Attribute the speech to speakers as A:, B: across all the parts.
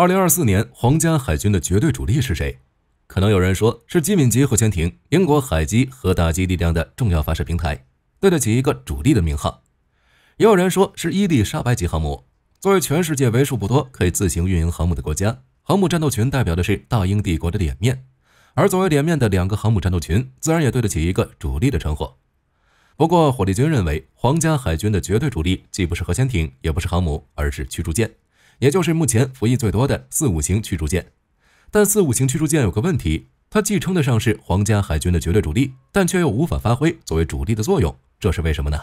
A: 二零二四年，皇家海军的绝对主力是谁？可能有人说是机敏级核潜艇，英国海基核打击力量的重要发射平台，对得起一个主力的名号。也有人说是伊丽莎白级航母，作为全世界为数不多可以自行运营航母的国家，航母战斗群代表的是大英帝国的脸面。而作为脸面的两个航母战斗群，自然也对得起一个主力的称呼。不过，火力军认为，皇家海军的绝对主力既不是核潜艇，也不是航母，而是驱逐舰。也就是目前服役最多的四五型驱逐舰，但四五型驱逐舰有个问题，它既称得上是皇家海军的绝对主力，但却又无法发挥作为主力的作用，这是为什么呢？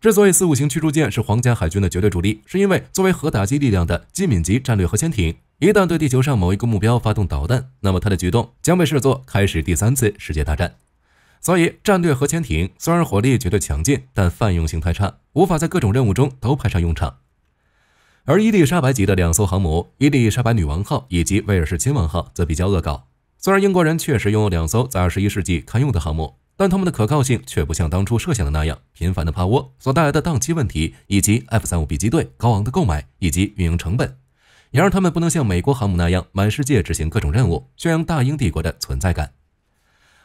A: 之所以四五型驱逐舰是皇家海军的绝对主力，是因为作为核打击力量的机敏级战略核潜艇，一旦对地球上某一个目标发动导弹，那么它的举动将被视作开始第三次世界大战。所以，战略核潜艇虽然火力绝对强劲，但泛用性太差，无法在各种任务中都派上用场。而伊丽莎白级的两艘航母“伊丽莎白女王号”以及“威尔士亲王号”则比较恶搞。虽然英国人确实拥有两艘在二十一世纪堪用的航母。但他们的可靠性却不像当初设想的那样频繁的趴窝所带来的档期问题，以及 F 三五 B 机队高昂的购买以及运营成本，也让他们不能像美国航母那样满世界执行各种任务，宣扬大英帝国的存在感。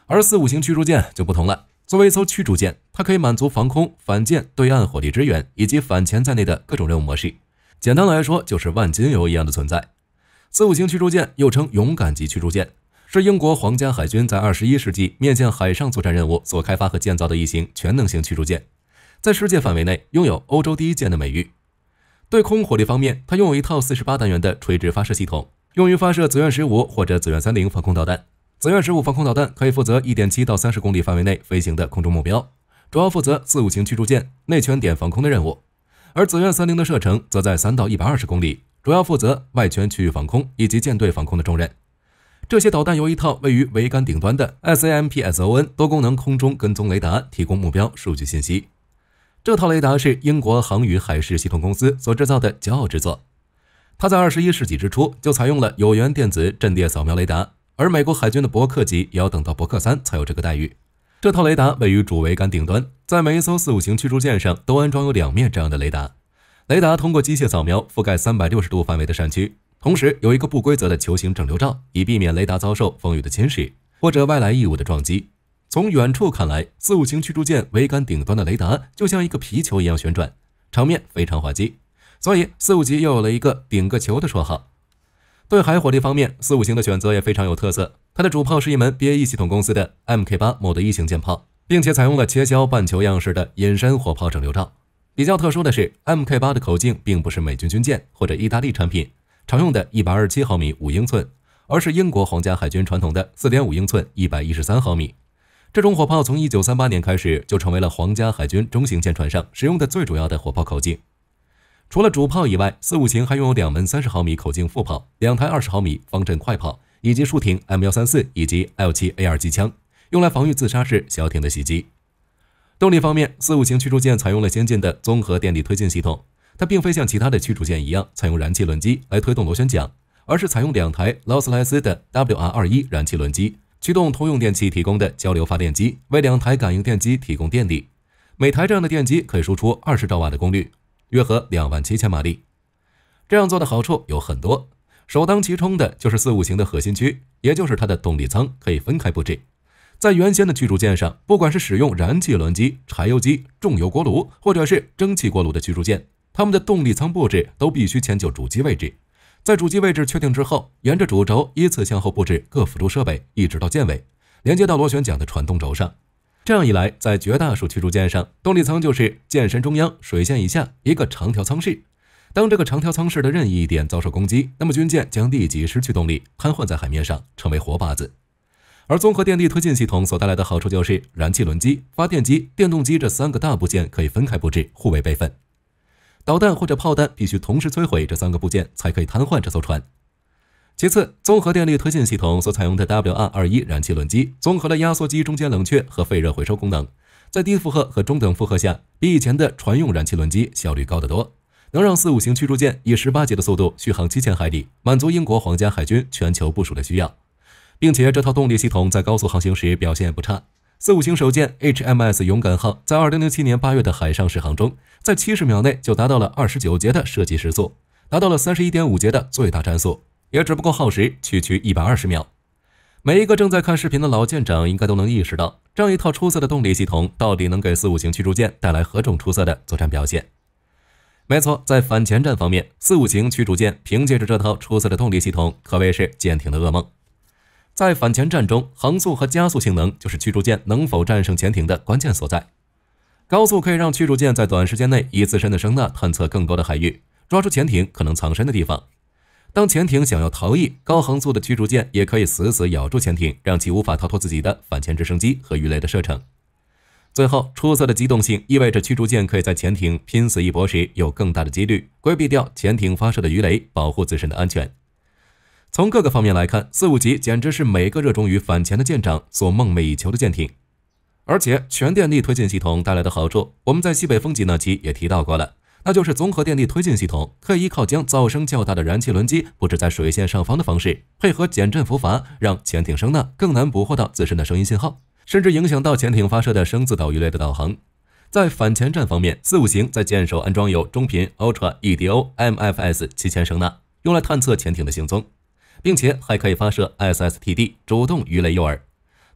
A: 而四五型驱逐舰就不同了，作为一艘驱逐舰，它可以满足防空、反舰、对岸火力支援以及反潜在内的各种任务模式。简单的来说，就是万金油一样的存在。四五型驱逐舰又称勇敢级驱逐舰。是英国皇家海军在二十一世纪面向海上作战任务所开发和建造的一型全能型驱逐舰，在世界范围内拥有“欧洲第一舰”的美誉。对空火力方面，它拥有一套四十八单元的垂直发射系统，用于发射子苑十五或者子苑三零防空导弹。子苑十五防空导弹可以负责一点七到三十公里范围内飞行的空中目标，主要负责四五型驱逐舰内圈点防空的任务；而子苑三零的射程则在三到一百二十公里，主要负责外圈区域防空以及舰队防空的重任。这些导弹由一套位于桅杆顶端的 SAMPSON 多功能空中跟踪雷达提供目标数据信息。这套雷达是英国航宇海事系统公司所制造的骄傲之作。它在二十一世纪之初就采用了有源电子阵列扫描雷达，而美国海军的伯克级也要等到伯克三才有这个待遇。这套雷达位于主桅杆顶端，在每一艘四五型驱逐舰上都安装有两面这样的雷达。雷达通过机械扫描覆盖三百六十度范围的扇区。同时有一个不规则的球形整流罩，以避免雷达遭受风雨的侵蚀或者外来异物的撞击。从远处看来，四五型驱逐舰桅杆顶端的雷达就像一个皮球一样旋转，场面非常滑稽。所以四五级又有了一个“顶个球”的绰号。对海火力方面，四五型的选择也非常有特色。它的主炮是一门 B A E 系统公司的 M K 八某的一型舰炮，并且采用了切削半球样式的隐身火炮整流罩。比较特殊的是，M K 八的口径并不是美军军舰或者意大利产品。常用的一百二十七毫米五英寸，而是英国皇家海军传统的四点五英寸一百一十三毫米。这种火炮从一九三八年开始就成为了皇家海军中型舰船上使用的最主要的火炮口径。除了主炮以外，四五型还拥有两门三十毫米口径副炮、两台二十毫米方阵快炮以及数挺 M 幺三四以及 L 七 A 二机枪，用来防御自杀式小艇的袭击。动力方面，四五型驱逐舰采用了先进的综合电力推进系统。它并非像其他的驱逐舰一样采用燃气轮机来推动螺旋桨，而是采用两台劳斯莱斯的 WR 二一燃气轮机驱动通用电气提供的交流发电机，为两台感应电机提供电力。每台这样的电机可以输出二十兆瓦的功率，约合两万七千马力。这样做的好处有很多，首当其冲的就是四五型的核心区，也就是它的动力舱可以分开布置。在原先的驱逐舰上，不管是使用燃气轮机、柴油机、重油锅炉，或者是蒸汽锅炉的驱逐舰。他们的动力舱布置都必须迁就主机位置，在主机位置确定之后，沿着主轴依次向后布置各辅助设备，一直到舰尾，连接到螺旋桨的传动轴上。这样一来，在绝大多数驱逐舰上，动力舱就是舰身中央水线以下一个长条舱室。当这个长条舱室的任意一点遭受攻击，那么军舰将立即失去动力，瘫痪在海面上，成为活靶子。而综合电力推进系统所带来的好处就是，燃气轮机、发电机、电动机这三个大部件可以分开布置，互为备份。导弹或者炮弹必须同时摧毁这三个部件才可以瘫痪这艘船。其次，综合电力推进系统所采用的 WR21 燃气轮机，综合了压缩机中间冷却和废热回收功能，在低负荷和中等负荷下，比以前的船用燃气轮机效率高得多，能让四五型驱逐舰以18节的速度续航7000海里，满足英国皇家海军全球部署的需要。并且这套动力系统在高速航行时表现不差。四五型首舰 HMS 勇敢号在二零零七年八月的海上试航中，在七十秒内就达到了二十九节的设计时速，达到了三十一点五节的最大战速，也只不过耗时区区一百二十秒。每一个正在看视频的老舰长应该都能意识到，这样一套出色的动力系统到底能给四五型驱逐舰带来何种出色的作战表现？没错，在反潜战方面，四五型驱逐舰凭借着这套出色的动力系统，可谓是舰艇的噩梦。在反潜战中，航速和加速性能就是驱逐舰能否战胜潜艇的关键所在。高速可以让驱逐舰在短时间内以自身的声呐探测更高的海域，抓住潜艇可能藏身的地方。当潜艇想要逃逸，高航速的驱逐舰也可以死死咬住潜艇，让其无法逃脱自己的反潜直升机和鱼雷的射程。最后，出色的机动性意味着驱逐舰可以在潜艇拼死一搏时，有更大的几率规避掉潜艇发射的鱼雷，保护自身的安全。从各个方面来看，四五级简直是每个热衷于反潜的舰长所梦寐以求的舰艇。而且全电力推进系统带来的好处，我们在西北风级那期也提到过了，那就是综合电力推进系统可以依靠将噪声较大的燃气轮机布置在水线上方的方式，配合减震浮阀，让潜艇声呐更难捕获到自身的声音信号，甚至影响到潜艇发射的声自导鱼雷的导航。在反潜战方面，四五型在舰首安装有中频 Ultra EDO MFS 七千声呐，用来探测潜艇的行踪。并且还可以发射 SSTD 主动鱼雷诱饵，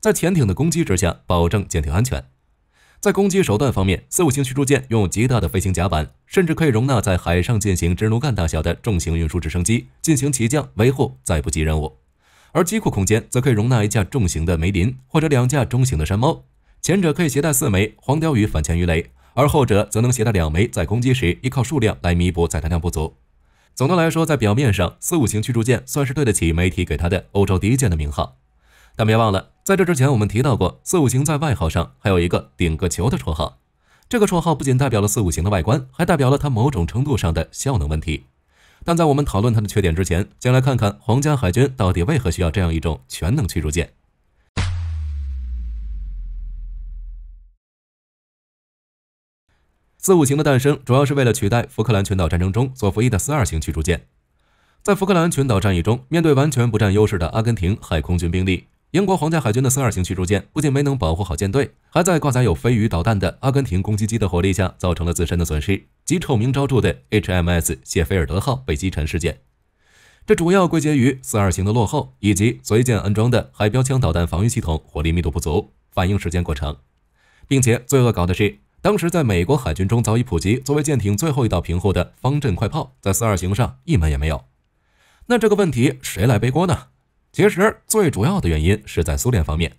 A: 在潜艇的攻击之下保证舰艇安全。在攻击手段方面，四五型驱逐舰用极大的飞行甲板，甚至可以容纳在海上进行直奴干大小的重型运输直升机进行起降、维护、载补给任务。而机库空间则可以容纳一架重型的梅林或者两架中型的山猫，前者可以携带四枚黄貂鱼反潜鱼雷，而后者则能携带两枚，在攻击时依靠数量来弥补载弹量不足。总的来说，在表面上，四五型驱逐舰算是对得起媒体给它的“欧洲第一舰”的名号。但别忘了，在这之前，我们提到过四五型在外号上还有一个“顶个球”的绰号。这个绰号不仅代表了四五型的外观，还代表了它某种程度上的效能问题。但在我们讨论它的缺点之前，先来看看皇家海军到底为何需要这样一种全能驱逐舰。四五型的诞生主要是为了取代福克兰群岛战争中所服役的四二型驱逐舰。在福克兰群岛战役中，面对完全不占优势的阿根廷海空军兵力，英国皇家海军的四二型驱逐舰不仅没能保护好舰队，还在挂载有飞鱼导弹的阿根廷攻击机的火力下，造成了自身的损失，即臭名昭著的 HMS 谢菲尔德号被击沉事件。这主要归结于四二型的落后，以及随舰安装的海标枪导弹防御系统火力密度不足、反应时间过长，并且最恶搞的是。当时在美国海军中早已普及，作为舰艇最后一道屏后的方阵快炮，在四二型上一门也没有。那这个问题谁来背锅呢？其实最主要的原因是在苏联方面，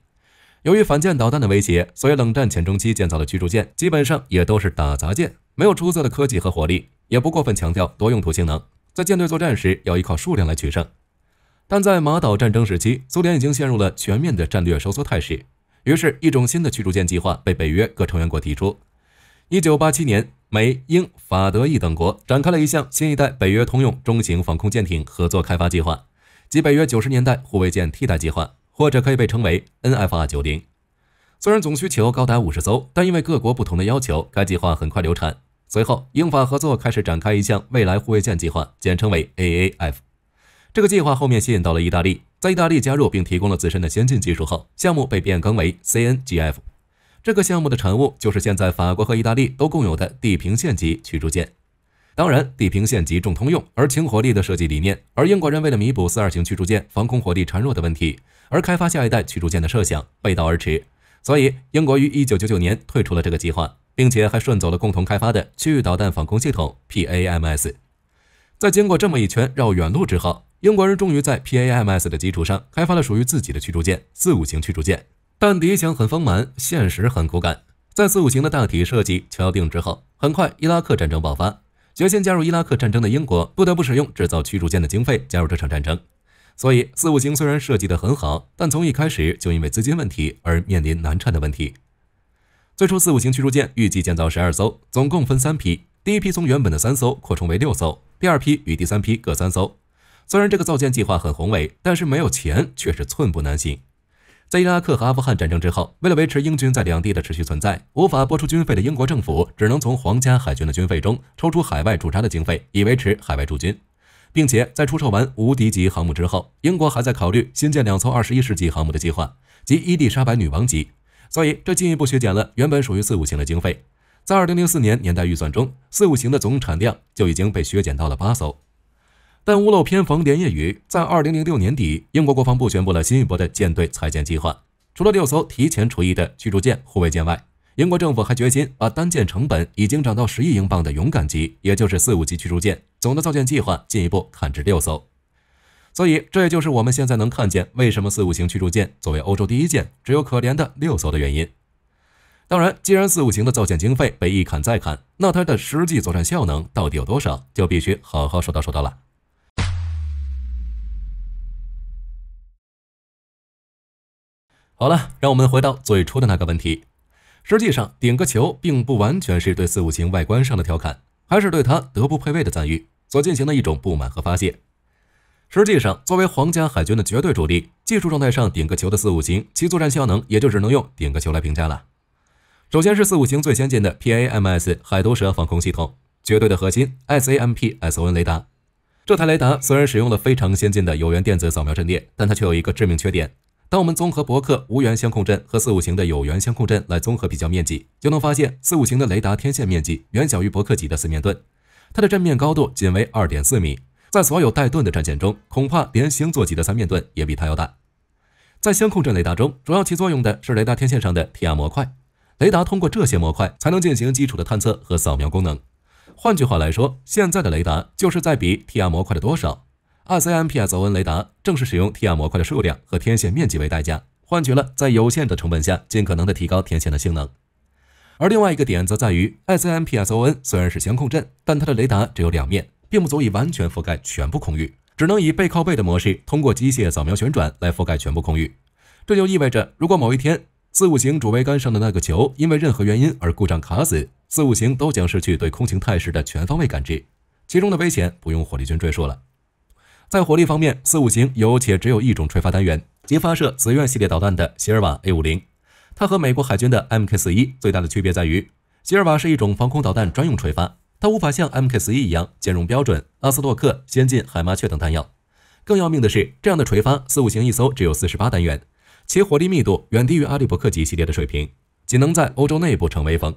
A: 由于反舰导弹的威胁，所以冷战前中期建造的驱逐舰基本上也都是打杂舰，没有出色的科技和火力，也不过分强调多用途性能。在舰队作战时要依靠数量来取胜，但在马岛战争时期，苏联已经陷入了全面的战略收缩态势，于是，一种新的驱逐舰计划被北约各成员国提出。一九八七年，美、英、法、德、意等国展开了一项新一代北约通用中型防空舰艇合作开发计划，即北约九十年代护卫舰替代计划，或者可以被称为 NFR 九零。虽然总需求高达五十艘，但因为各国不同的要求，该计划很快流产。随后，英法合作开始展开一项未来护卫舰计划，简称为 AAF。这个计划后面吸引到了意大利，在意大利加入并提供了自身的先进技术后，项目被变更为 CNGF。这个项目的产物就是现在法国和意大利都共有的地平线级驱逐舰。当然，地平线级重通用而轻火力的设计理念，而英国人为了弥补四二型驱逐舰防空火力孱弱的问题，而开发下一代驱逐舰的设想背道而驰，所以英国于一九九九年退出了这个计划，并且还顺走了共同开发的区域导弹防空系统 PAMS。在经过这么一圈绕远路之后，英国人终于在 PAMS 的基础上开发了属于自己的驱逐舰四五型驱逐舰。但理想很丰满，现实很骨感。在四五型的大体设计敲定之后，很快伊拉克战争爆发。决心加入伊拉克战争的英国不得不使用制造驱逐舰的经费加入这场战争。所以四五型虽然设计得很好，但从一开始就因为资金问题而面临难产的问题。最初四五型驱逐舰预计建造十二艘，总共分三批，第一批从原本的三艘扩充为六艘，第二批与第三批各三艘。虽然这个造舰计划很宏伟，但是没有钱却是寸步难行。在伊拉克和阿富汗战争之后，为了维持英军在两地的持续存在，无法拨出军费的英国政府只能从皇家海军的军费中抽出海外驻扎的经费，以维持海外驻军。并且在出售完无敌级航母之后，英国还在考虑新建两艘二十一世纪航母的计划，即伊丽莎白女王级。所以这进一步削减了原本属于四五型的经费。在二零零四年年代预算中，四五型的总产量就已经被削减到了八艘。但屋漏偏逢连夜雨，在二零零六年底，英国国防部宣布了新一波的舰队裁减计划。除了六艘提前除役的驱逐舰、护卫舰外，英国政府还决心把单舰成本已经涨到十亿英镑的勇敢级，也就是四五级驱逐舰，总的造舰计划进一步砍至六艘。所以，这也就是我们现在能看见为什么四五型驱逐舰作为欧洲第一舰，只有可怜的六艘的原因。当然，既然四五型的造舰经费被一砍再砍，那它的实际作战效能到底有多少，就必须好好说道说道了。好了，让我们回到最初的那个问题。实际上，顶个球并不完全是对四五星外观上的调侃，还是对它德不配位的赞誉所进行的一种不满和发泄。实际上，作为皇家海军的绝对主力，技术状态上顶个球的四五星，其作战效能也就只能用顶个球来评价了。首先是四五星最先进的 PAMS 海毒蛇防空系统，绝对的核心 SAMPSON 雷达。这台雷达虽然使用了非常先进的有源电子扫描阵列，但它却有一个致命缺点。当我们综合博客无源相控阵和四五型的有源相控阵来综合比较面积，就能发现四五型的雷达天线面积远小于博客级的四面盾，它的阵面高度仅为二点四米，在所有带盾的战舰中，恐怕连星座级的三面盾也比它要大。在相控阵雷达中，主要起作用的是雷达天线上的 T/R 模块，雷达通过这些模块才能进行基础的探测和扫描功能。换句话来说，现在的雷达就是在比 T/R 模块的多少。I C M P S O N 雷达正是使用 T R 模块的数量和天线面积为代价，换取了在有限的成本下尽可能的提高天线的性能。而另外一个点则在于，I C M P S O N 虽然是相控阵，但它的雷达只有两面，并不足以完全覆盖全部空域，只能以背靠背的模式，通过机械扫描旋转来覆盖全部空域。这就意味着，如果某一天四五型主桅杆上的那个球因为任何原因而故障卡死，四五型都将失去对空情态势的全方位感知，其中的危险不用火力军赘述了。在火力方面，四五型有且只有一种垂发单元，即发射紫苑系列导弹的希尔瓦 A 五零。它和美国海军的 MK 四一最大的区别在于，希尔瓦是一种防空导弹专用垂发，它无法像 MK 四一一样兼容标准阿斯洛克、先进海麻雀等弹药。更要命的是，这样的垂发四五型一艘只有四十八单元，其火力密度远低于阿利伯克级系列的水平，仅能在欧洲内部逞威风。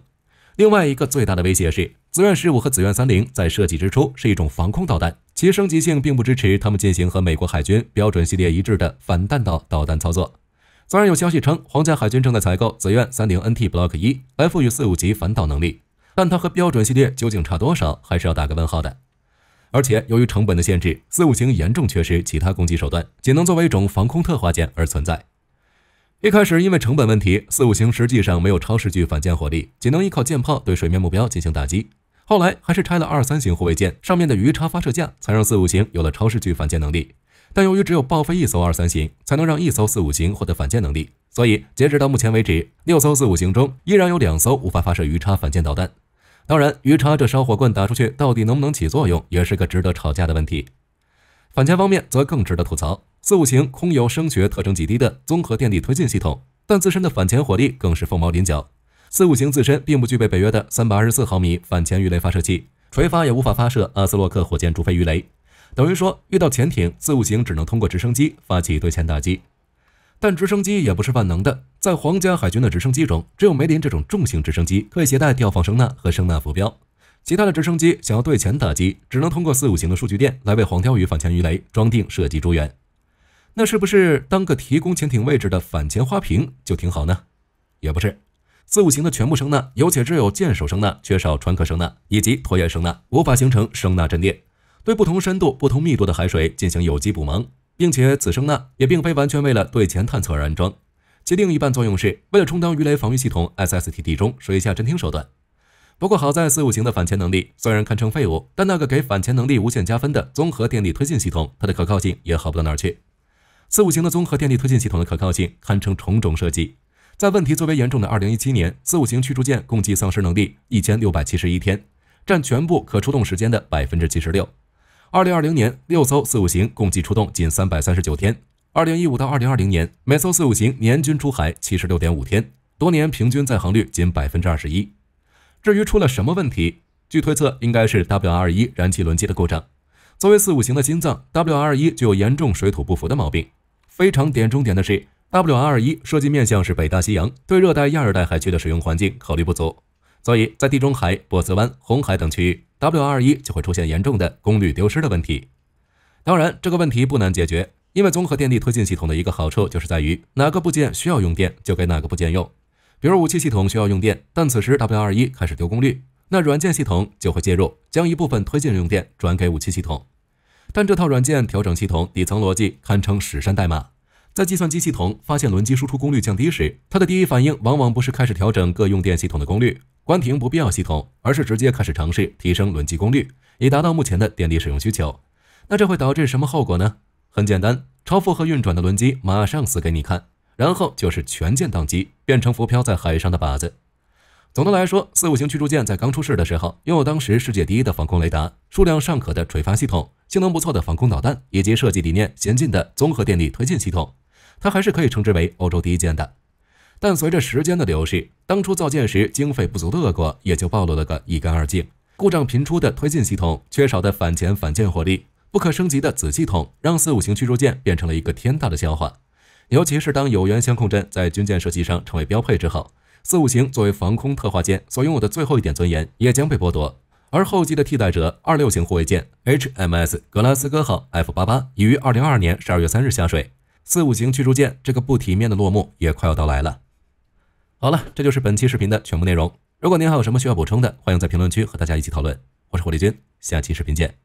A: 另外一个最大的威胁是，紫苑十五和紫苑三零在设计之初是一种防空导弹，其升级性并不支持他们进行和美国海军标准系列一致的反弹道导弹操作。虽然有消息称皇家海军正在采购紫苑三零 N T Block 1 F 与四五级反导能力，但它和标准系列究竟差多少，还是要打个问号的。而且，由于成本的限制，四五型严重缺失其他攻击手段，仅能作为一种防空特化舰而存在。一开始因为成本问题，四五型实际上没有超视距反舰火力，仅能依靠舰炮对水面目标进行打击。后来还是拆了二三型护卫舰上面的鱼叉发射架，才让四五型有了超视距反舰能力。但由于只有报废一艘二三型，才能让一艘四五型获得反舰能力，所以截止到目前为止，六艘四五型中依然有两艘无法发射鱼叉反舰导弹。当然，鱼叉这烧火棍打出去到底能不能起作用，也是个值得吵架的问题。反潜方面则更值得吐槽。四五型空有声学特征极低的综合电力推进系统，但自身的反潜火力更是凤毛麟角。四五型自身并不具备北约的三百二十四毫米反潜鱼雷发射器，垂发也无法发射阿斯洛克火箭助推鱼雷，等于说遇到潜艇，四五型只能通过直升机发起对潜打击。但直升机也不是万能的，在皇家海军的直升机中，只有梅林这种重型直升机可以携带吊放声呐和声呐浮标，其他的直升机想要对潜打击，只能通过四五型的数据链来为黄貂鱼反潜鱼雷装定射击诸元。那是不是当个提供潜艇位置的反潜花瓶就挺好呢？也不是，四五型的全部声呐有且只有舰首声呐，缺少船壳声呐以及拖曳声呐，无法形成声呐阵列，对不同深度、不同密度的海水进行有机捕盲，并且此声呐也并非完全为了对潜探测而安装，其另一半作用是为了充当鱼雷防御系统 S S T T 中水下侦听手段。不过好在四五型的反潜能力虽然堪称废物，但那个给反潜能力无限加分的综合电力推进系统，它的可靠性也好不到哪去。四五型的综合电力推进系统的可靠性堪称重重设计。在问题最为严重的2017年，四五型驱逐舰共计丧失能力1671天，占全部可出动时间的76%。2020年，六艘四五型共计出动仅339天。2015到2020年，每艘四五型年均出海76.5天，多年平均在航率仅21%。至于出了什么问题，据推测应该是 w r 一1燃气轮机的故障。作为四五型的心脏 w r 一1具有严重水土不服的毛病。非常点中点的是 w r 一1设计面向是北大西洋，对热带亚热带海区的使用环境考虑不足，所以在地中海、波斯湾、红海等区域 w r 一1就会出现严重的功率丢失的问题。当然，这个问题不难解决，因为综合电力推进系统的一个好处就是在于哪个部件需要用电，就给哪个部件用。比如武器系统需要用电，但此时 w r 一1开始丢功率，那软件系统就会介入，将一部分推进用电转给武器系统。但这套软件调整系统底层逻辑堪称史山代码。在计算机系统发现轮机输出功率降低时，它的第一反应往往不是开始调整各用电系统的功率、关停不必要系统，而是直接开始尝试提升轮机功率，以达到目前的电力使用需求。那这会导致什么后果呢？很简单，超负荷运转的轮机马上死给你看，然后就是全舰宕机，变成浮漂在海上的靶子。总的来说，四五型驱逐舰在刚出世的时候，拥有当时世界第一的防空雷达、数量尚可的垂发系统、性能不错的防空导弹，以及设计理念先进的综合电力推进系统，它还是可以称之为欧洲第一舰的。但随着时间的流逝，当初造舰时经费不足的恶果也就暴露了个一干二净。故障频出的推进系统、缺少的反潜反舰火力、不可升级的子系统，让四五型驱逐舰变成了一个天大的笑话。尤其是当有源相控阵在军舰设计上成为标配之后。四五型作为防空特化舰所拥有的最后一点尊严也将被剥夺，而后继的替代者二六型护卫舰 HMS 格拉斯哥号 F88 已于二零二二年十二月三日下水。四五型驱逐舰这个不体面的落幕也快要到来了。好了，这就是本期视频的全部内容。如果您还有什么需要补充的，欢迎在评论区和大家一起讨论。我是火力军，下期视频见。